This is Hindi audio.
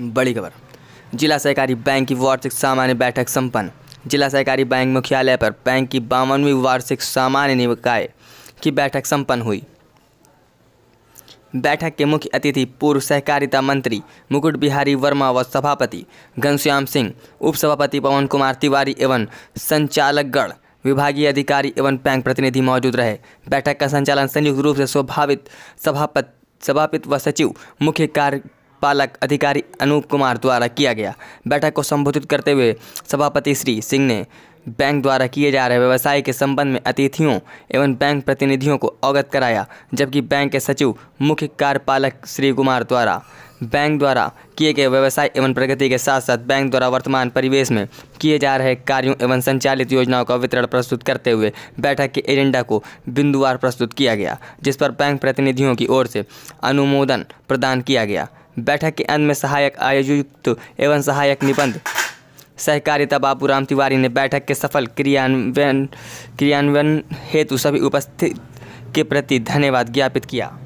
बड़ी खबर जिला सहकारी बैंक की वार्षिक सामान्य बैठक संपन्न जिला सहकारी बैंक मुख्यालय पर बैंक की बावनवीं वार्षिक सामान्य निकाय की बैठक संपन्न हुई बैठक के मुख्य अतिथि पूर्व सहकारिता मंत्री मुकुट बिहारी वर्मा व सभापति घनश्याम सिंह उपसभापति पवन कुमार तिवारी एवं संचालकगण विभागीय अधिकारी एवं बैंक प्रतिनिधि मौजूद रहे बैठक का संचालन संयुक्त रूप से स्वभावित सभापति सभापित व सचिव मुख्य कार्य पालक अधिकारी अनूप कुमार द्वारा किया गया बैठक को संबोधित करते हुए सभापति श्री सिंह ने बैंक द्वारा किए जा रहे व्यवसाय के संबंध में अतिथियों एवं बैंक प्रतिनिधियों को अवगत कराया जबकि बैंक के सचिव मुख्य कार्यपालक श्री कुमार द्वारा बैंक द्वारा किए गए व्यवसाय एवं प्रगति के साथ साथ बैंक द्वारा वर्तमान परिवेश में किए जा रहे कार्यों एवं संचालित योजनाओं का वितरण प्रस्तुत करते हुए बैठक के एजेंडा को बिंदुवार प्रस्तुत किया गया जिस पर बैंक प्रतिनिधियों की ओर से अनुमोदन प्रदान किया गया बैठक के अंत में सहायक आयुक्त एवं सहायक निबंध सहकारिता राम तिवारी ने बैठक के सफल क्रियान्वयन क्रियान्वयन हेतु सभी उपस्थित के प्रति धन्यवाद ज्ञापित किया